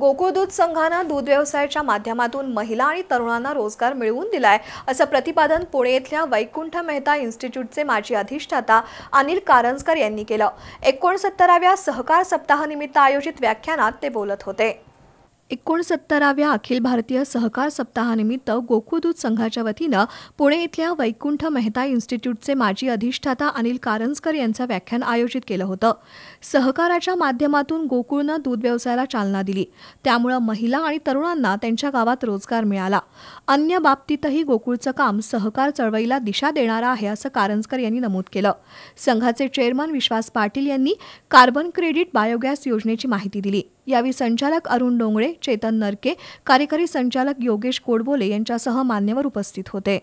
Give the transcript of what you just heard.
गोकुळ दूध संघानं दूध व्यवसायाच्या माध्यमातून महिला आणि तरुणांना रोजगार मिळवून दिलाय असं प्रतिपादन पुणे येथल्या वैकुंठ मेहता इन्स्टिट्यूटचे माजी अधिष्ठाता अनिल कारंजकर यांनी केलं एकोणसत्तराव्या सहकार सप्ताहानिमित्त आयोजित व्याख्यानात ते बोलत होते एकोणसत्तराव्या अखिल भारतीय सहकार सप्ताहानिमित्त दूध संघाच्या वतीनं पुणे इथल्या वैकुंठ मेहता इन्स्टिट्यूटचे माजी अधिष्ठाता अनिल कारंजकर यांचं व्याख्यान आयोजित केलं होतं सहकाराच्या माध्यमातून गोकुळनं दूध व्यवसायाला चालना दिली त्यामुळं महिला आणि तरुणांना त्यांच्या गावात रोजगार मिळाला अन्य बाबतीतही गोकुळचं काम सहकार चळवळीला दिशा देणारं आहे असं कारंजकर यांनी नमूद केलं संघाचे चेअरमन विश्वास पाटील यांनी कार्बन क्रेडिट बायोगॅस योजनेची माहिती दिली यावेळी संचालक अरुण डोंगळे चेतन नरके कार्यकारी संचालक योगेश कोडबोले यांच्यासह मान्यवर उपस्थित होते